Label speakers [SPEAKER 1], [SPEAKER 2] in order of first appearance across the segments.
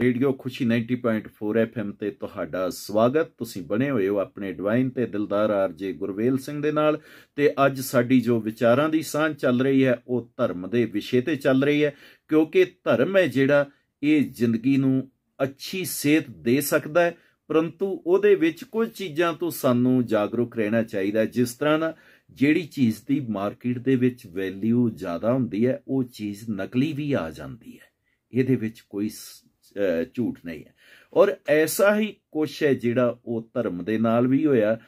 [SPEAKER 1] radio ਖੁਸ਼ੀ 90.4 FM ਤੇ ਤੁਹਾਡਾ ਸਵਾਗਤ ਤੁਸੀਂ ਬਣੇ ਹੋਏ ਹੋ ਆਪਣੇ ਡਿਵਾਈਨ ਤੇ ਦਿਲਦਾਰ ਆਰਜੇ ਗੁਰਵੇਲ ਸਿੰਘ ਦੇ ਨਾਲ ਤੇ ਅੱਜ ਸਾਡੀ ਜੋ ਵਿਚਾਰਾਂ ਦੀ ਸਾਂਝ ਚੱਲ ਰਹੀ ਹੈ ਉਹ ਧਰਮ ਦੇ ਵਿਸ਼ੇ ਤੇ ਚੱਲ ਰਹੀ ਹੈ ਕਿਉਂਕਿ ਧਰਮ ਹੈ ਜਿਹੜਾ ਇਹ ਜ਼ਿੰਦਗੀ ਨੂੰ ਅੱਛੀ ਸਿਹਤ ਦੇ ਸਕਦਾ ਹੈ ਪਰੰਤੂ ਉਹਦੇ ਵਿੱਚ ਕੁਝ ਚੀਜ਼ਾਂ ਤੋਂ ਸਾਨੂੰ ਜਾਗਰੂਕ ਰਹਿਣਾ ਚਾਹੀਦਾ ਜਿਸ ਤਰ੍ਹਾਂ ਨਾ ਜਿਹੜੀ ਚੀਜ਼ ਦੀ ਮਾਰਕੀਟ ਦੇ ਵਿੱਚ ਵੈਲਿਊ ਜ਼ਿਆਦਾ ਹੁੰਦੀ ਹੈ ਉਹ ਚੀਜ਼ ਨਕਲੀ ਵੀ ਆ ਜਾਂਦੀ ਹੈ ਇਹਦੇ ਵਿੱਚ ਕੋਈ ਝੂਠ ਨਹੀਂ ਹੈ ਔਰ ਐਸਾ ਹੀ ਕੁਛ ਹੈ ਜਿਹੜਾ ਉਹ ਧਰਮ ਦੇ ਨਾਲ ਵੀ ਹੋਇਆ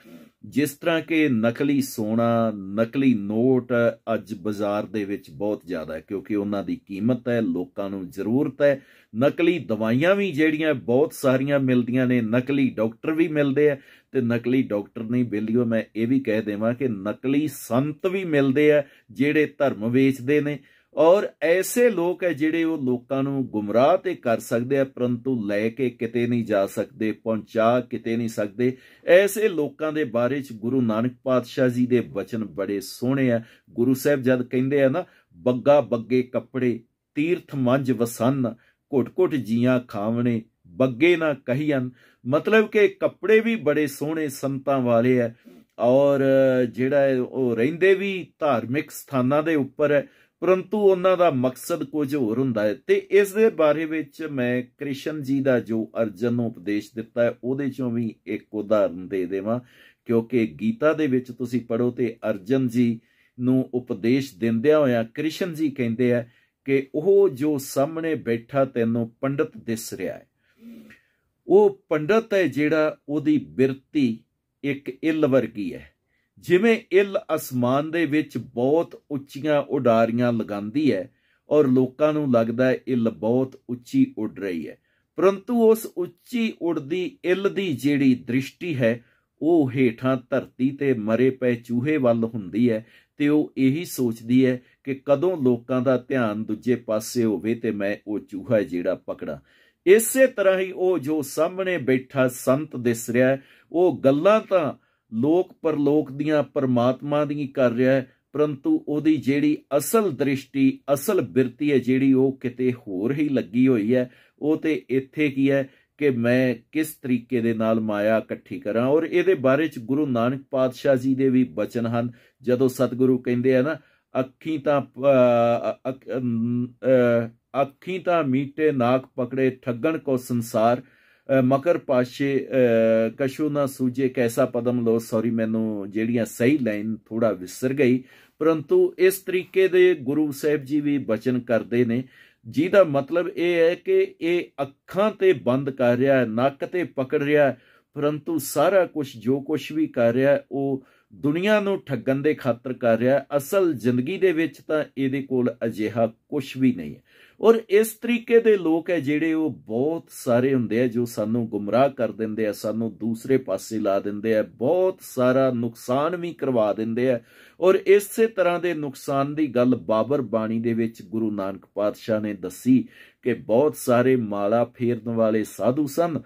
[SPEAKER 1] ਜਿਸ ਤਰ੍ਹਾਂ ਕਿ ਨਕਲੀ ਸੋਨਾ ਨਕਲੀ ਨੋਟ ਅੱਜ ਬਾਜ਼ਾਰ ਦੇ ਵਿੱਚ ਬਹੁਤ ਜ਼ਿਆਦਾ ਹੈ ਕਿਉਂਕਿ ਉਹਨਾਂ ਦੀ ਕੀਮਤ ਹੈ ਲੋਕਾਂ ਨੂੰ ਜ਼ਰੂਰਤ ਹੈ ਨਕਲੀ ਦਵਾਈਆਂ ਵੀ ਜਿਹੜੀਆਂ ਬਹੁਤ ਸਾਰੀਆਂ ਮਿਲਦੀਆਂ ਨੇ ਨਕਲੀ ਡਾਕਟਰ ਵੀ ਮਿਲਦੇ ਆ ਤੇ ਨਕਲੀ ਡਾਕਟਰ ਨਹੀਂ ਬਿਲਿਓ ਮੈਂ ਇਹ ਵੀ ਕਹਿ ਦੇਵਾਂ ਕਿ ਨਕਲੀ ਸੰਤ ਵੀ ਮਿਲਦੇ ਆ ਜਿਹੜੇ ਧਰਮ ਵੇਚਦੇ ਨੇ ਔਰ ਐਸੇ ਲੋਕ ਹੈ ਜਿਹੜੇ ਉਹ ਲੋਕਾਂ ਨੂੰ ਗੁੰਮਰਾਹ ਤੇ ਕਰ ਸਕਦੇ ਆ ਪਰੰਤੂ ਲੈ ਕੇ ਕਿਤੇ ਨਹੀਂ ਜਾ ਸਕਦੇ ਪਹੁੰਚਾ ਕਿਤੇ ਨਹੀਂ ਸਕਦੇ ਐਸੇ ਲੋਕਾਂ ਦੇ ਬਾਰੇ ਚ ਗੁਰੂ ਨਾਨਕ ਪਾਤਸ਼ਾਹ ਜੀ ਦੇ ਬਚਨ ਬੜੇ ਸੋਹਣੇ ਆ ਗੁਰੂ ਸਾਹਿਬ ਜਦ ਕਹਿੰਦੇ ਆ ਨਾ ਬੱਗਾ ਬੱਗੇ ਕੱਪੜੇ ਤੀਰਥ ਮੰਜ ਵਸਨ ਘੋਟ ਘੋਟ ਜੀਆਂ ਖਾਵਣੇ ਬੱਗੇ ਨਾ ਕਹੀਆਂ ਮਤਲਬ ਕਿ ਕੱਪੜੇ ਵੀ ਬੜੇ ਸੋਹਣੇ ਸੰਤਾਂ ਵਾਲੇ ਆ ਔਰ ਜਿਹੜਾ ਉਹ ਰਹਿੰਦੇ ਵੀ ਧਾਰਮਿਕ ਸਥਾਨਾਂ ਦੇ ਉੱਪਰ ਪਰੰਤੂ ਉਹਨਾਂ ਦਾ ਮਕਸਦ ਕੁਝ ਹੋਰ ਹੁੰਦਾ ਹੈ ਤੇ ਇਸ ਦੇ ਬਾਰੇ ਵਿੱਚ ਮੈਂ ਕ੍ਰਿਸ਼ਨ ਜੀ ਦਾ ਜੋ ਅਰਜਨ ਨੂੰ ਉਪਦੇਸ਼ ਦਿੱਤਾ ਹੈ ਉਹਦੇ ਚੋਂ ਵੀ ਇੱਕ ਉਦਾਹਰਨ ਦੇ ਦੇਵਾਂ ਕਿਉਂਕਿ ਗੀਤਾ ਦੇ ਵਿੱਚ ਤੁਸੀਂ ਪੜੋ ਤੇ ਅਰਜਨ ਜੀ ਨੂੰ ਉਪਦੇਸ਼ ਦਿੰਦਿਆਂ ਹੋਇਆ ਕ੍ਰਿਸ਼ਨ ਜੀ ਕਹਿੰਦੇ ਆ ਕਿ ਉਹ ਜੋ ਸਾਹਮਣੇ ਬੈਠਾ ਤੈਨੂੰ ਪੰਡਤ ਦਿਸ ਰਿਹਾ ਹੈ ਉਹ ਪੰਡਤ ਹੈ ਜਿਹੜਾ ਉਹਦੀ ਬਿਰਤੀ ਇੱਕ ਇਲ ਵਰਗੀ ਹੈ ਜਿਵੇਂ ਇਲ ਅਸਮਾਨ ਦੇ ਵਿੱਚ ਬਹੁਤ ਉੱਚੀਆਂ ਉਡਾਰੀਆਂ ਲਗਾਉਂਦੀ ਹੈ ਔਰ ਲੋਕਾਂ ਨੂੰ ਲੱਗਦਾ ਹੈ ਇਲ ਬਹੁਤ ਉੱਚੀ ਉੱਡ ਰਹੀ ਹੈ ਪਰੰਤੂ ਉਸ ਉੱਚੀ ਉੱਡਦੀ ਇਲ ਦੀ ਜਿਹੜੀ ਦ੍ਰਿਸ਼ਟੀ ਹੈ ਉਹ ਹੇਠਾਂ ਧਰਤੀ ਤੇ ਮਰੇ ਪਏ ਚੂਹੇ ਵੱਲ ਹੁੰਦੀ ਹੈ ਤੇ ਉਹ ਇਹੀ ਸੋਚਦੀ ਹੈ ਕਿ ਕਦੋਂ ਲੋਕਾਂ ਦਾ ਧਿਆਨ ਦੂਜੇ ਪਾਸੇ ਹੋਵੇ ਤੇ ਮੈਂ ਉਹ ਚੂਹਾ ਜਿਹੜਾ ਪਕੜਾਂ ਇਸੇ ਤਰ੍ਹਾਂ ਹੀ ਉਹ ਜੋ ਸਾਹਮਣੇ ਬੈਠਾ ਸੰਤ ਦਿਸ ਰਿਹਾ ਉਹ ਗੱਲਾਂ ਤਾਂ ਲੋਕ ਪਰਲੋਕ ਦੀਆਂ ਪਰਮਾਤਮਾ ਦੀ ਕਰ ਰਿਹਾ ਹੈ ਪਰੰਤੂ ਉਹਦੀ ਜਿਹੜੀ ਅਸਲ ਦ੍ਰਿਸ਼ਟੀ ਅਸਲ ਬਿਰਤੀ ਹੈ ਜਿਹੜੀ ਉਹ ਕਿਤੇ ਹੋਰ ਹੀ ਲੱਗੀ ਹੋਈ ਹੈ ਉਹ ਤੇ ਇੱਥੇ ਕੀ ਹੈ ਕਿ ਮੈਂ ਕਿਸ ਤਰੀਕੇ ਦੇ ਨਾਲ ਮਾਇਆ ਇਕੱਠੀ ਕਰਾਂ ਔਰ ਇਹਦੇ ਬਾਰੇ ਚ ਗੁਰੂ ਨਾਨਕ ਪਾਤਸ਼ਾਹ ਜੀ ਦੇ ਵੀ ਬਚਨ ਹਨ ਜਦੋਂ ਸਤਿਗੁਰੂ ਕਹਿੰਦੇ ਆ ਨਾ ਅੱਖੀ ਤਾਂ ਅੱਖੀ ਤਾਂ ਮੀਟੇ ਨਾਕ ਪਕੜੇ ਠੱਗਣ ਕੋ ਸੰਸਾਰ ਮਕਰ ਪਾਸ਼ੇ ਕਸ਼ੂ ਨਾ ਸੂਜੇ ਕੈਸਾ ਪਦਮ ਲੋ ਸੌਰੀ ਮੈਨੂੰ ਜਿਹੜੀਆਂ ਸਹੀ ਲਾਈਨ ਥੋੜਾ ਵਿਸਰ ਗਈ ਪਰੰਤੂ ਇਸ ਤਰੀਕੇ ਦੇ ਗੁਰੂ ਸਾਹਿਬ ਜੀ ਵੀ ਬਚਨ ਕਰਦੇ ਨੇ ਜਿਹਦਾ ਮਤਲਬ ਇਹ ਹੈ ਕਿ ਇਹ ਅੱਖਾਂ ਤੇ ਬੰਦ ਕਰ ਰਿਹਾ ਹੈ ਨੱਕ ਤੇ ਪਕੜ ਰਿਹਾ ਪਰੰਤੂ ਸਾਰਾ ਕੁਝ ਜੋ ਕੁਝ ਵੀ ਕਰ ਰਿਹਾ ਉਹ ਦੁਨੀਆ ਨੂੰ ਠੱਗਣ ਦੇ ਖਾਤਰ ਕਰ ਰਿਹਾ ਅਸਲ ਜ਼ਿੰਦਗੀ ਦੇ ਵਿੱਚ ਤਾਂ ਇਹਦੇ ਕੋਲ ਅਜਿਹਾ ਕੁਝ ਵੀ ਨਹੀਂ ਹੈ ਔਰ ਇਸ ਤਰੀਕੇ ਦੇ ਲੋਕ ਹੈ ਜਿਹੜੇ ਉਹ ਬਹੁਤ ਸਾਰੇ ਹੁੰਦੇ ਆ ਜੋ ਸਾਨੂੰ ਗੁੰਮਰਾਹ ਕਰ ਦਿੰਦੇ ਆ ਸਾਨੂੰ ਦੂਸਰੇ ਪਾਸੇ ਲਾ ਦਿੰਦੇ ਆ ਬਹੁਤ ਸਾਰਾ ਨੁਕਸਾਨ ਵੀ ਕਰਵਾ ਦਿੰਦੇ ਆ ਔਰ ਇਸੇ ਤਰ੍ਹਾਂ ਦੇ ਨੁਕਸਾਨ ਦੀ ਗੱਲ ਬਾਬਰ ਬਾਣੀ ਦੇ ਵਿੱਚ ਗੁਰੂ ਨਾਨਕ ਪਾਤਸ਼ਾਹ ਨੇ ਦੱਸੀ ਕਿ ਬਹੁਤ ਸਾਰੇ ਮਾਲਾ ਫੇਰਨ ਵਾਲੇ ਸਾਧੂ ਸਨ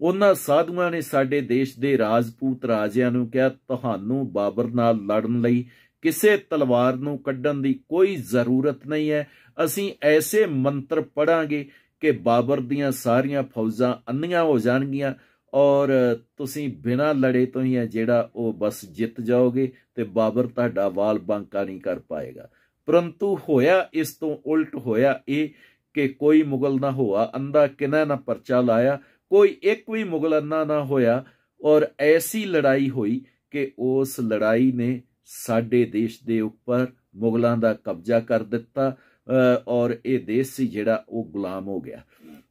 [SPEAKER 1] ਉਹਨਾਂ ਸਾਧੂਆਂ ਨੇ ਸਾਡੇ ਦੇਸ਼ ਦੇ ਰਾਜਪੂਤ ਰਾਜਿਆਂ ਨੂੰ ਕਿਹਾ ਤੁਹਾਨੂੰ ਬਾਬਰ ਨਾਲ ਲੜਨ ਲਈ ਕਿਸੇ ਤਲਵਾਰ ਨੂੰ ਕੱਢਣ ਦੀ ਕੋਈ ਜ਼ਰੂਰਤ ਨਹੀਂ ਹੈ ਅਸੀਂ ਐਸੇ ਮੰਤਰ ਪੜਾਂਗੇ ਕਿ ਬਾਬਰ ਦੀਆਂ ਸਾਰੀਆਂ ਫੌਜਾਂ ਅੰਨੀਆਂ ਹੋ ਜਾਣਗੀਆਂ ਔਰ ਤੁਸੀਂ ਬਿਨਾਂ ਲੜੇ ਤੋਂ ਹੀ ਹੈ ਜਿਹੜਾ ਉਹ ਬਸ ਜਿੱਤ ਜਾਓਗੇ ਤੇ ਬਾਬਰ ਤੁਹਾਡਾ ਵਾਲ ਬਾਂਕਾ ਨਹੀਂ ਕਰ ਪਾਏਗਾ ਪਰੰਤੂ ਹੋਇਆ ਇਸ ਤੋਂ ਉਲਟ ਹੋਇਆ ਇਹ ਕਿ ਕੋਈ ਮੁਗਲ ਨਾ ਹੋਆ ਅੰਦਾ ਕਿਨਾਂ ਨਾ ਪਰਚਾ ਲਾਇਆ ਕੋਈ ਇੱਕ ਵੀ ਮੁਗਲ ਅੰਨਾ ਨਾ ਹੋਇਆ ਔਰ ਐਸੀ ਲੜਾਈ ਹੋਈ ਕਿ ਉਸ ਲੜਾਈ ਨੇ ਸਾਡੇ ਦੇਸ਼ ਦੇ ਉੱਪਰ ਮੁਗਲਾਂ ਦਾ ਕਬਜ਼ਾ ਕਰ ਦਿੱਤਾ ਔਰ ਇਹ ਦੇਸ਼ ਸੀ ਜਿਹੜਾ ਉਹ ਗੁਲਾਮ ਹੋ ਗਿਆ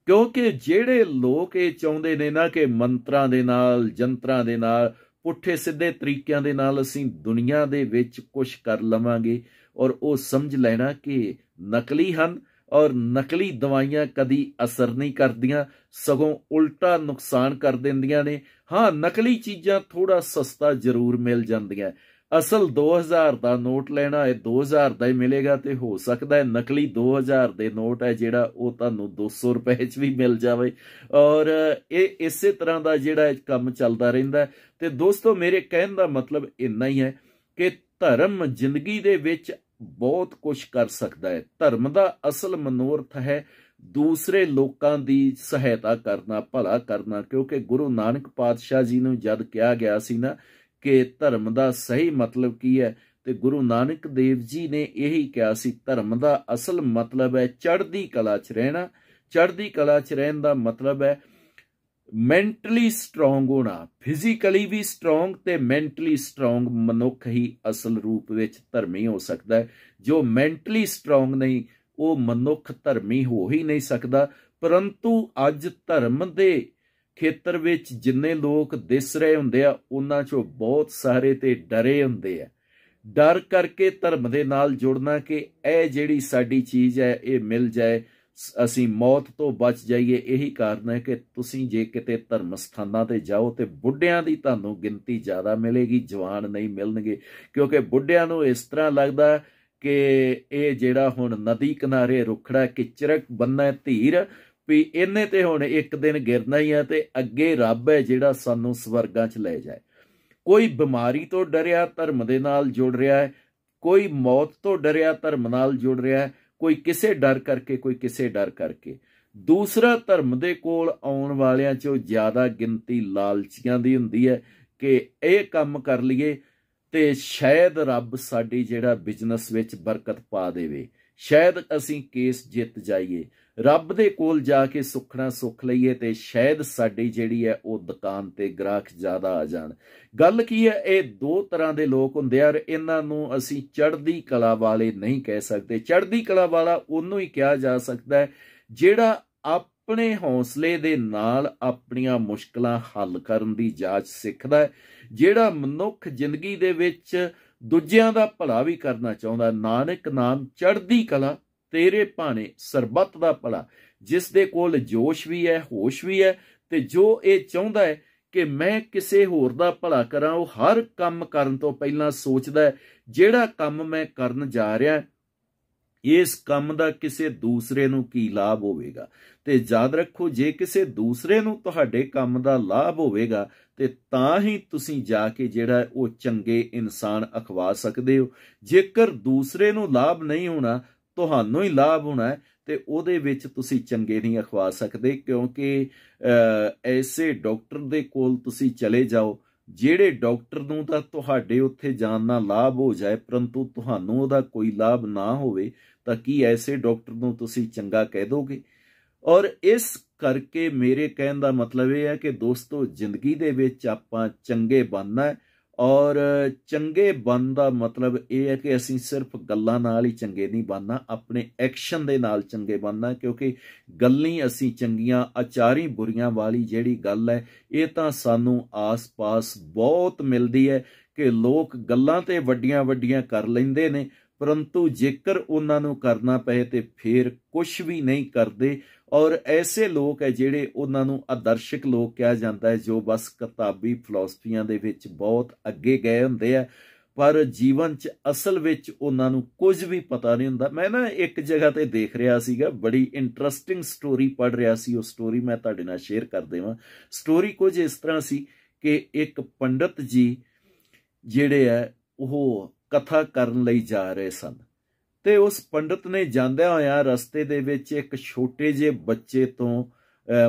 [SPEAKER 1] ਕਿਉਂਕਿ ਜਿਹੜੇ ਲੋਕ ਇਹ ਚਾਹੁੰਦੇ ਨੇ ਨਾ ਕਿ ਮੰਤਰਾਂ ਦੇ ਨਾਲ ਜੰਤਰਾਂ ਦੇ ਨਾਲ ਪੁੱਠੇ ਸਿੱਧੇ ਤਰੀਕਿਆਂ ਦੇ ਨਾਲ ਅਸੀਂ ਦੁਨੀਆ ਦੇ ਵਿੱਚ ਕੁਝ ਕਰ ਲਵਾਂਗੇ ਔਰ ਉਹ ਸਮਝ ਲੈਣਾ ਕਿ ਨਕਲੀ ਹਨ ਔਰ ਨਕਲੀ ਦਵਾਈਆਂ ਕਦੀ ਅਸਰ ਨਹੀਂ ਕਰਦੀਆਂ ਸਗੋਂ ਉਲਟਾ ਨੁਕਸਾਨ ਕਰ ਦਿੰਦੀਆਂ ਨੇ ਹਾਂ ਨਕਲੀ ਚੀਜ਼ਾਂ ਥੋੜਾ ਸਸਤਾ ਜ਼ਰੂਰ ਮਿਲ ਜਾਂਦੀਆਂ ਅਸਲ 2000 ਦਾ ਨੋਟ ਲੈਣਾ ਹੈ 2000 ਦਾ ਹੀ ਮਿਲੇਗਾ ਤੇ ਹੋ ਸਕਦਾ ਹੈ ਨਕਲੀ 2000 ਦੇ ਨੋਟ ਹੈ ਜਿਹੜਾ ਉਹ ਤੁਹਾਨੂੰ 200 ਰੁਪਏ 'ਚ ਵੀ ਮਿਲ ਜਾਵੇ ਔਰ ਇਹ ਇਸੇ ਤਰ੍ਹਾਂ ਦਾ ਜਿਹੜਾ ਕੰਮ ਚੱਲਦਾ ਰਹਿੰਦਾ ਤੇ ਦੋਸਤੋ ਮੇਰੇ ਕਹਿਣ ਦਾ ਮਤਲਬ ਇੰਨਾ ਹੀ ਹੈ ਕਿ ਧਰਮ ਜ਼ਿੰਦਗੀ ਦੇ ਵਿੱਚ ਬਹੁਤ ਕੁਝ ਕਰ ਸਕਦਾ ਹੈ ਧਰਮ ਦਾ ਅਸਲ ਮਨੋਰਥ ਹੈ ਦੂਸਰੇ ਲੋਕਾਂ ਦੀ ਸਹਾਇਤਾ ਕਰਨਾ ਭਲਾ ਕਰਨਾ ਕਿਉਂਕਿ ਗੁਰੂ ਨਾਨਕ ਪਾਤਸ਼ਾਹ ਜੀ ਨੂੰ ਜਦ ਕਿਹਾ ਗਿਆ ਸੀ ਨਾ ਕਿ ਧਰਮ ਦਾ ਸਹੀ ਮਤਲਬ ਕੀ ਹੈ ਤੇ ਗੁਰੂ ਨਾਨਕ ਦੇਵ ਜੀ ਨੇ ਇਹੀ ਕਿਹਾ ਸੀ ਧਰਮ ਦਾ ਅਸਲ ਮਤਲਬ ਹੈ ਚੜ੍ਹਦੀ ਕਲਾ 'ਚ ਰਹਿਣਾ ਚੜ੍ਹਦੀ ਕਲਾ 'ਚ ਰਹਿਣ ਦਾ ਮਤਲਬ ਹੈ ਮੈਂਟਲੀ ਸਟਰੋਂਗ ਹੋਣਾ ਫਿਜ਼ੀਕਲੀ ਵੀ ਸਟਰੋਂਗ ਤੇ ਮੈਂਟਲੀ ਸਟਰੋਂਗ ਮਨੁੱਖ ਹੀ ਅਸਲ ਰੂਪ ਵਿੱਚ ਧਰਮੀ ਹੋ ਸਕਦਾ ਹੈ ਜੋ ਮੈਂਟਲੀ ਸਟਰੋਂਗ ਨਹੀਂ ਉਹ ਮਨੁੱਖ ਧਰਮੀ ਹੋ ਹੀ ਨਹੀਂ ਸਕਦਾ ਪਰੰਤੂ ਅੱਜ ਧਰਮ ਦੇ ਖੇਤਰ ਵਿੱਚ ਜਿੰਨੇ ਲੋਕ ਦਿਸ ਰਹੇ ਹੁੰਦੇ ਆ ਉਹਨਾਂ ਚੋਂ ਬਹੁਤ ਸਾਰੇ ਤੇ ਡਰੇ ਹੁੰਦੇ ਆ ਡਰ ਕਰਕੇ ਧਰਮ ਦੇ ਨਾਲ ਜੁੜਨਾ ਕਿ ਇਹ ਜਿਹੜੀ ਸਾਡੀ ਚੀਜ਼ ਹੈ ਇਹ ਮਿਲ ਜਾਏ ਅਸੀਂ ਮੌਤ ਤੋਂ ਬਚ ਜਾਈਏ ਇਹੀ ਕਾਰਨ ਹੈ ਕਿ ਤੁਸੀਂ ਜੇ ਕਿਤੇ ਧਰਮ ਸਥਾਨਾਂ ਤੇ ਜਾਓ ਤੇ ਬੁੱਢਿਆਂ ਦੀ ਤੁਹਾਨੂੰ ਗਿਣਤੀ ਜ਼ਿਆਦਾ ਮਿਲੇਗੀ ਜਵਾਨ ਨਹੀਂ ਮਿਲਣਗੇ ਕਿਉਂਕਿ ਬੁੱਢਿਆਂ ਨੂੰ ਇਸ ਤਰ੍ਹਾਂ ਲੱਗਦਾ ਕਿ ਇਹ ਜਿਹੜਾ ਹੁਣ ਨਦੀ ਕਿਨਾਰੇ ਰੁਖੜਾ ਕਿਚਰਕ ਬੰਨਾ ਧੀਰ ਵੀ ਇਹਨੇ ਤੇ ਹੁਣ ਇੱਕ ਦਿਨ ਗਿਰਨਾ ਹੀ ਆ ਤੇ ਅੱਗੇ ਰੱਬ ਹੈ ਜਿਹੜਾ ਸਾਨੂੰ ਸਵਰਗਾਂ 'ਚ ਲੈ ਜਾਏ ਕੋਈ ਬਿਮਾਰੀ ਤੋਂ ਡਰਿਆ ਧਰਮ ਦੇ ਨਾਲ ਜੁੜ ਰਿਹਾ ਹੈ ਕੋਈ ਮੌਤ ਤੋਂ ਡਰਿਆ ਧਰਮ ਨਾਲ ਜੁੜ ਰਿਹਾ ਹੈ ਕੋਈ ਕਿਸੇ ਡਰ ਕਰਕੇ ਕੋਈ ਕਿਸੇ ਡਰ ਕਰਕੇ ਦੂਸਰਾ ਧਰਮ ਦੇ ਕੋਲ ਆਉਣ ਵਾਲਿਆਂ 'ਚੋਂ ਜ਼ਿਆਦਾ ਗਿਣਤੀ ਲਾਲਚੀਆਂ ਦੀ ਹੁੰਦੀ ਹੈ ਕਿ ਇਹ ਕੰਮ ਕਰ ਲਈਏ ਤੇ ਸ਼ਾਇਦ ਰੱਬ ਸਾਡੀ ਜਿਹੜਾ ਬਿਜ਼ਨਸ ਵਿੱਚ ਬਰਕਤ ਪਾ ਦੇਵੇ ਸ਼ਾਇਦ ਅਸੀਂ ਕੇਸ ਜਿੱਤ ਜਾਈਏ ਰੱਬ ਦੇ ਕੋਲ ਜਾ ਕੇ ਸੁਖਣਾ ਸੁਖ ਲਈਏ ਤੇ ਸ਼ਾਇਦ ਸਾਡੀ ਜਿਹੜੀ ਹੈ ਉਹ ਦੁਕਾਨ ਤੇ ਗ੍ਰਾਹਕ ਜ਼ਿਆਦਾ ਆ ਜਾਣ ਗੱਲ ਕੀ ਹੈ ਇਹ ਦੋ ਤਰ੍ਹਾਂ ਦੇ ਲੋਕ ਹੁੰਦੇ ਆ ਇਹਨਾਂ ਨੂੰ ਅਸੀਂ ਚੜ੍ਹਦੀ ਕਲਾ ਵਾਲੇ ਨਹੀਂ ਕਹਿ ਸਕਦੇ ਚੜ੍ਹਦੀ ਕਲਾ ਵਾਲਾ ਉਹਨੂੰ ਹੀ ਕਿਹਾ ਜਾ ਸਕਦਾ ਹੈ ਜਿਹੜਾ ਆਪਣੇ ਹੌਸਲੇ ਦੇ ਨਾਲ ਆਪਣੀਆਂ ਮੁਸ਼ਕਲਾਂ ਹੱਲ ਕਰਨ ਦੀ ਜਾਚ ਸਿੱਖਦਾ ਹੈ ਜਿਹੜਾ ਮਨੁੱਖ ਜ਼ਿੰਦਗੀ ਦੇ ਵਿੱਚ ਦੂਜਿਆਂ ਦਾ ਭਲਾ ਵੀ ਕਰਨਾ ਚਾਹੁੰਦਾ ਨਾਨਕ ਨਾਮ ਚੜ੍ਹਦੀ ਕਲਾ ਤੇਰੇ ਭਾਣੇ ਸਰਬੱਤ ਦਾ ਭਲਾ ਜਿਸ ਦੇ ਕੋਲ ਜੋਸ਼ ਵੀ ਹੈ ਹੋਸ਼ ਵੀ ਹੈ ਤੇ ਜੋ ਇਹ ਚਾਹੁੰਦਾ ਹੈ ਕਿ ਮੈਂ ਕਿਸੇ ਹੋਰ ਦਾ ਭਲਾ ਕਰਾਂ ਉਹ ਹਰ ਕੰਮ ਕਰਨ ਤੋਂ ਪਹਿਲਾਂ ਸੋਚਦਾ ਹੈ ਜਿਹੜਾ ਕੰਮ ਮੈਂ ਕਰਨ ਜਾ ਰਿਹਾ ਇਸ ਕੰਮ ਦਾ ਕਿਸੇ ਦੂਸਰੇ ਨੂੰ ਕੀ ਲਾਭ ਹੋਵੇਗਾ ਤੇ ਯਾਦ ਰੱਖੋ ਜੇ ਕਿਸੇ ਦੂਸਰੇ ਨੂੰ ਤੁਹਾਡੇ ਕੰਮ ਦਾ ਲਾਭ ਹੋਵੇਗਾ ਤੇ ਤਾਂ ਹੀ ਤੁਸੀਂ ਜਾ ਕੇ ਜਿਹੜਾ ਉਹ ਚੰਗੇ ਇਨਸਾਨ ਅਖਵਾ ਸਕਦੇ ਹੋ ਜੇਕਰ ਦੂਸਰੇ ਨੂੰ ਲਾਭ ਨਹੀਂ ਹੋਣਾ ਤੁਹਾਨੂੰ ਹੀ ਲਾਭ ਹੋਣਾ ਹੈ ਤੇ ਉਹਦੇ ਵਿੱਚ ਤੁਸੀਂ ਚੰਗੇ ਨਹੀਂ ਅਖਵਾ ਸਕਦੇ ਕਿਉਂਕਿ ਐਸੇ ਡਾਕਟਰ ਦੇ ਕੋਲ ਤੁਸੀਂ ਚਲੇ ਜਾਓ ਜਿਹੜੇ ਡਾਕਟਰ ਨੂੰ ਤਾਂ ਤੁਹਾਡੇ ਉੱਥੇ ਜਾਣ ਨਾਲ ਲਾਭ ਹੋ ਜਾਏ ਪਰੰਤੂ ਤੁਹਾਨੂੰ ਉਹਦਾ ਕੋਈ ਲਾਭ ਨਾ ਹੋਵੇ ਤਾਂ ਕੀ ਐਸੇ ਡਾਕਟਰ ਨੂੰ ਤੁਸੀਂ ਚੰਗਾ ਕਹਿ ਦੋਗੇ ਔਰ ਇਸ ਕਰਕੇ ਮੇਰੇ ਕਹਿਣ ਦਾ ਮਤਲਬ ਇਹ ਹੈ ਕਿ ਦੋਸਤੋ ਜ਼ਿੰਦਗੀ ਦੇ ਵਿੱਚ ਆਪਾਂ ਚੰਗੇ ਬਣਨਾ ਹੈ ਔਰ ਚੰਗੇ ਬਣ ਦਾ ਮਤਲਬ ਇਹ ਹੈ ਕਿ ਅਸੀਂ ਸਿਰਫ ਗੱਲਾਂ ਨਾਲ ਹੀ ਚੰਗੇ ਨਹੀਂ ਬਣਨਾ ਆਪਣੇ ਐਕਸ਼ਨ ਦੇ ਨਾਲ ਚੰਗੇ ਬਣਨਾ ਕਿਉਂਕਿ ਗੱਲਾਂ ਅਸੀਂ ਚੰਗੀਆਂ ਆਚਾਰੀ ਬੁਰੀਆਂ ਵਾਲੀ ਜਿਹੜੀ ਗੱਲ ਹੈ ਇਹ ਤਾਂ ਸਾਨੂੰ ਆਸ-ਪਾਸ ਬਹੁਤ ਮਿਲਦੀ ਹੈ ਕਿ ਲੋਕ ਗੱਲਾਂ ਤੇ ਵੱਡੀਆਂ-ਵੱਡੀਆਂ ਕਰ ਲੈਂਦੇ ਨੇ ਪਰੰਤੂ ਜੇਕਰ ਉਹਨਾਂ ਨੂੰ ਕਰਨਾ ਪਏ ਤੇ ਫੇਰ ਕੁਝ ਵੀ ਨਹੀਂ ਕਰਦੇ ਔਰ ਐਸੇ ਲੋਕ ਹੈ ਜਿਹੜੇ ਉਹਨਾਂ ਨੂੰ ਆਦਰਸ਼ਿਕ ਲੋਕ ਕਿਹਾ ਜਾਂਦਾ ਹੈ ਜੋ ਬਸ ਕਿਤਾਬੀ ਫਲਸਫੀਆਂ ਦੇ ਵਿੱਚ ਬਹੁਤ ਅੱਗੇ ਗਏ ਹੁੰਦੇ ਆ ਪਰ ਜੀਵਨ 'ਚ ਅਸਲ ਵਿੱਚ ਉਹਨਾਂ ਨੂੰ ਕੁਝ ਵੀ ਪਤਾ ਨਹੀਂ ਹੁੰਦਾ ਮੈਂ ਨਾ ਇੱਕ ਜਗ੍ਹਾ ਤੇ ਦੇਖ ਰਿਹਾ ਸੀਗਾ ਬੜੀ ਇੰਟਰਸਟਿੰਗ ਸਟੋਰੀ ਪੜ ਰਿਹਾ ਸੀ ਉਹ ਸਟੋਰੀ ਮੈਂ ਤੁਹਾਡੇ ਨਾਲ ਸ਼ੇਅਰ ਕਰ ਦੇਵਾਂ ਸਟੋਰੀ ਕੁਝ ਇਸ ਤਰ੍ਹਾਂ ਸੀ ਕਿ ਇੱਕ ਪੰਡਤ ਜੀ ਜਿਹੜੇ ਆ ਉਹ ਕਥਾ ਕਰਨ ਲਈ ਜਾ ਰਹੇ ਸਨ ਤੇ ਉਸ ਪੰਡਤ ਨੇ ਜਾਂਦਿਆਂ ਹੋਇਆ ਰਸਤੇ ਦੇ ਵਿੱਚ ਇੱਕ ਛੋਟੇ ਜਿਹੇ ਬੱਚੇ ਤੋਂ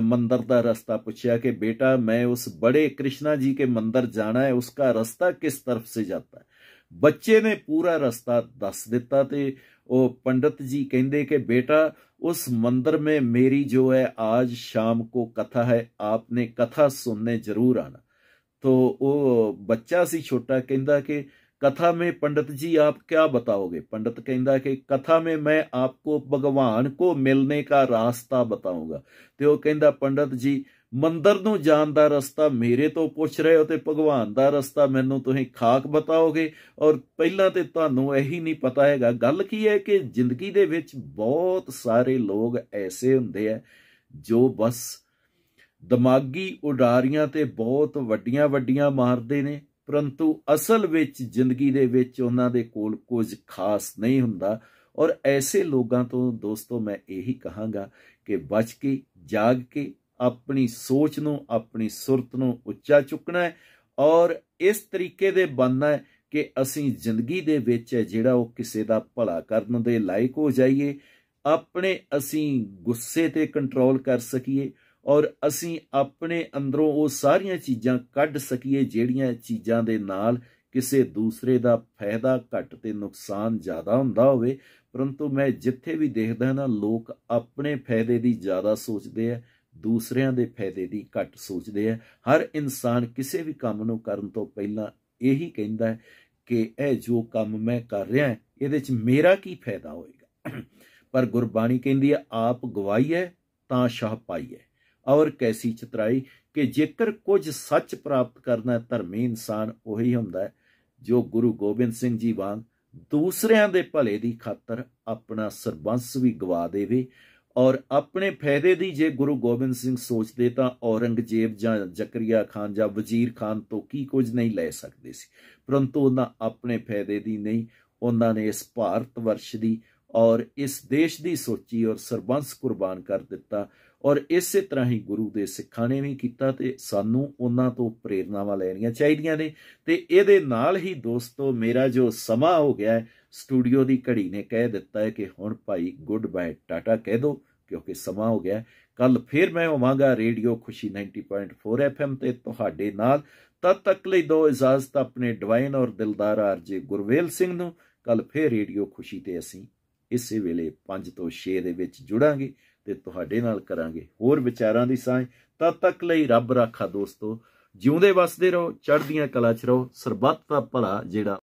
[SPEAKER 1] ਮੰਦਰ ਦਾ ਰਸਤਾ ਪੁੱਛਿਆ ਕਿ ਬੇਟਾ ਮੈਂ ਉਸ ਬੜੇ ਕ੍ਰਿਸ਼ਨਾ ਜੀ ਕੇ ਮੰਦਰ ਜਾਣਾ ਹੈ ਉਸਕਾ ਰਸਤਾ ਕਿਸ ਤਰਫ ਸੇ ਜਾਂਦਾ ਹੈ ਬੱਚੇ ਨੇ ਪੂਰਾ ਰਸਤਾ ਦੱਸ ਦਿੱਤਾ ਤੇ ਉਹ ਪੰਡਤ ਜੀ ਕਹਿੰਦੇ ਕਿ ਬੇਟਾ ਉਸ ਮੰਦਰ ਮੇ ਮੇਰੀ ਜੋ ਹੈ ਆਜ ਸ਼ਾਮ ਕੋ ਕਥਾ ਹੈ ਆਪਨੇ ਕਥਾ ਸੁਣਨੇ ਜ਼ਰੂਰ ਆਣਾ ਤੋ ਉਹ ਬੱਚਾ ਸੀ ਛੋਟਾ ਕਹਿੰਦਾ ਕਿ कथा में पंडित जी आप क्या बताओगे पंडित ਕਹਿੰਦਾ कि कथा में मैं आपको ਭਗਵਾਨ को मिलने का रास्ता बताऊंगा ਤੇ ਉਹ ਕਹਿੰਦਾ ਪੰਡਤ ਜੀ ਮੰਦਰ ਨੂੰ ਜਾਣ ਦਾ ਰਸਤਾ ਮੇਰੇ ਤੋਂ ਪੁੱਛ ਰਹੇ ਹੋ ਤੇ ਭਗਵਾਨ ਦਾ ਰਸਤਾ ਮੈਨੂੰ ਤੁਸੀਂ ਖਾਕ ਬਤਾਓਗੇ ਔਰ ਪਹਿਲਾਂ ਤੇ ਤੁਹਾਨੂੰ ਇਹੀ ਨਹੀਂ ਪਤਾ ਹੈਗਾ ਗੱਲ ਕੀ ਹੈ ਕਿ ਜ਼ਿੰਦਗੀ ਦੇ ਵਿੱਚ ਬਹੁਤ ਸਾਰੇ ਲੋਕ ਐਸੇ ਹੁੰਦੇ ਆ ਜੋ ਬਸ ਦਿਮਾਗੀ ਉਡਾਰੀਆਂ ਤੇ ਬਹੁਤ ਵੱਡੀਆਂ ਵੱਡੀਆਂ ਮਾਰਦੇ ਨੇ ਪਰੰਤੂ ਅਸਲ ਵਿੱਚ ਜ਼ਿੰਦਗੀ ਦੇ ਵਿੱਚ ਉਹਨਾਂ ਦੇ ਕੋਲ ਕੁਝ ਖਾਸ ਨਹੀਂ ਹੁੰਦਾ ਔਰ ਐਸੇ ਲੋਕਾਂ ਤੋਂ ਦੋਸਤੋ ਮੈਂ ਇਹੀ ਕਹਾਂਗਾ ਕਿ ਬਚ ਕੇ ਜਾਗ ਕੇ ਆਪਣੀ ਸੋਚ ਨੂੰ ਆਪਣੀ ਸੁਰਤ ਨੂੰ ਉੱਚਾ ਚੁੱਕਣਾ ਹੈ ਔਰ ਇਸ ਤਰੀਕੇ ਦੇ ਬੰਨਣਾ ਹੈ ਕਿ ਅਸੀਂ ਜ਼ਿੰਦਗੀ ਦੇ ਵਿੱਚ ਜਿਹੜਾ ਉਹ ਕਿਸੇ ਦਾ ਭਲਾ ਕਰਨ ਦੇ ਲਾਇਕ ਹੋ ਜਾਈਏ ਆਪਣੇ ਅਸੀਂ ਗੁੱਸੇ ਤੇ ਕੰਟਰੋਲ ਕਰ ਸਕੀਏ ਔਰ ਅਸੀਂ ਆਪਣੇ ਅੰਦਰੋਂ ਉਹ ਸਾਰੀਆਂ ਚੀਜ਼ਾਂ ਕੱਢ ਸਕੀਏ ਜਿਹੜੀਆਂ ਚੀਜ਼ਾਂ ਦੇ ਨਾਲ ਕਿਸੇ ਦੂਸਰੇ ਦਾ ਫਾਇਦਾ ਘੱਟ ਤੇ ਨੁਕਸਾਨ ਜ਼ਿਆਦਾ ਹੁੰਦਾ ਹੋਵੇ ਪਰੰਤੂ ਮੈਂ ਜਿੱਥੇ ਵੀ ਦੇਖਦਾ ਹਾਂ ਨਾ ਲੋਕ ਆਪਣੇ ਫਾਇਦੇ ਦੀ ਜ਼ਿਆਦਾ ਸੋਚਦੇ ਆ ਦੂਸਰਿਆਂ ਦੇ ਫਾਇਦੇ ਦੀ ਘੱਟ ਸੋਚਦੇ ਆ ਹਰ ਇਨਸਾਨ ਕਿਸੇ ਵੀ ਕੰਮ ਨੂੰ ਕਰਨ ਤੋਂ ਪਹਿਲਾਂ ਇਹੀ ਕਹਿੰਦਾ ਹੈ ਕਿ ਇਹ ਜੋ ਕੰਮ ਮੈਂ ਕਰ ਰਿਹਾ ਹਾਂ ਇਹਦੇ 'ਚ ਮੇਰਾ ਕੀ ਫਾਇਦਾ ਹੋਏਗਾ ਪਰ ਗੁਰਬਾਣੀ ਕਹਿੰਦੀ ਹੈ ਆਪ ਗਵਾਈ ਹੈ ਤਾਂ ਸ਼ਾਹ ਪਾਈ ਹੈ ਔਰ ਕੈਸੀ ਚਤਰਾਈ ਕਿ ਜੇਕਰ ਕੁਝ ਸੱਚ ਪ੍ਰਾਪਤ ਕਰਨਾ ਹੈ ਧਰਮੀ ਇਨਸਾਨ ਉਹੀ ਹੁੰਦਾ ਜੋ ਗੁਰੂ ਗੋਬਿੰਦ ਸਿੰਘ ਜੀ ਵਾਂਗ ਦੂਸਰਿਆਂ ਦੇ ਭਲੇ ਦੀ ਖਾਤਰ ਆਪਣਾ ਸਰਬੰਸ ਵੀ ਗਵਾ ਦੇਵੇ ਔਰ ਆਪਣੇ ਫਾਇਦੇ ਦੀ ਜੇ ਗੁਰੂ ਗੋਬਿੰਦ ਸਿੰਘ ਸੋਚਦੇ ਤਾਂ ਔਰੰਗਜ਼ੇਬ ਜਾਂ ਜ਼ਕਰੀਆ ਖਾਨ ਜਾਂ ਵਜ਼ੀਰ ਖਾਨ ਤੋਂ ਕੀ ਕੁਝ ਨਹੀਂ ਲੈ ਸਕਦੇ ਸੀ ਪਰੰਤੂ ਉਹਨਾਂ ਆਪਣੇ ਫਾਇਦੇ ਦੀ ਨਹੀਂ ਉਹਨਾਂ ਨੇ ਇਸ ਭਾਰਤ ਵਰਸ਼ ਦੀ ਔਰ ਇਸ ਦੇਸ਼ ਦੀ ਸੋਚੀ ਔਰ ਸਰਬੰਸ ਕੁਰਬਾਨ ਕਰ ਦਿੱਤਾ ਔਰ ਇਸੇ ਤਰ੍ਹਾਂ ਹੀ ਗੁਰੂ ਦੇ ਸਿੱਖਾਂ ਨੇ ਵੀ ਕੀਤਾ ਤੇ ਸਾਨੂੰ ਉਹਨਾਂ ਤੋਂ ਪ੍ਰੇਰਨਾਵਾਂ ਲੈਣੀਆਂ ਚਾਹੀਦੀਆਂ ਨੇ ਤੇ ਇਹਦੇ ਨਾਲ ਹੀ ਦੋਸਤੋ ਮੇਰਾ ਜੋ ਸਮਾਂ ਹੋ ਗਿਆ ਸਟੂਡੀਓ ਦੀ ਘੜੀ ਨੇ ਕਹਿ ਦਿੱਤਾ ਹੈ ਕਿ ਹੁਣ ਭਾਈ ਗੁੱਡ ਬਾਏ ਟਾਟਾ ਕਹਿ ਦੋ ਕਿਉਂਕਿ ਸਮਾਂ ਹੋ ਗਿਆ ਕੱਲ ਫੇਰ ਮੈਂ ਹੋਵਾਂਗਾ ਰੇਡੀਓ ਖੁਸ਼ੀ 90.4 ਐਫਐਮ ਤੇ ਤੁਹਾਡੇ ਨਾਲ ਤਦ ਤੱਕ ਲਈ ਦੋ ਇਜਾਜ਼ਤ ਆਪਣੇ ਡਿਵਾਈਨ ਔਰ ਦਿਲਦਾਰ ਆਰਜੇ ਗੁਰਵੇਲ ਸਿੰਘ ਨੂੰ ਕੱਲ ਫੇਰ ਰੇਡੀਓ ਖੁਸ਼ੀ ਤੇ ਅਸੀਂ ਇਸੇ ਵੇਲੇ 5 ਤੋਂ 6 ਦੇ ਵਿੱਚ ਜੁੜਾਂਗੇ ਤੇ ਤੁਹਾਡੇ ਨਾਲ ਕਰਾਂਗੇ ਹੋਰ ਵਿਚਾਰਾਂ ਦੀ ਸਾਂਝ ਤਦ ਤੱਕ ਲਈ ਰੱਬ ਰਾਖਾ ਦੋਸਤੋ ਜਿਉਂਦੇ ਵਸਦੇ ਰਹੋ ਚੜ੍ਹਦੀਆਂ ਕਲਾ 'ਚ ਰਹੋ ਸਰਬੱਤ ਦਾ ਭਲਾ ਜਿਹੜਾ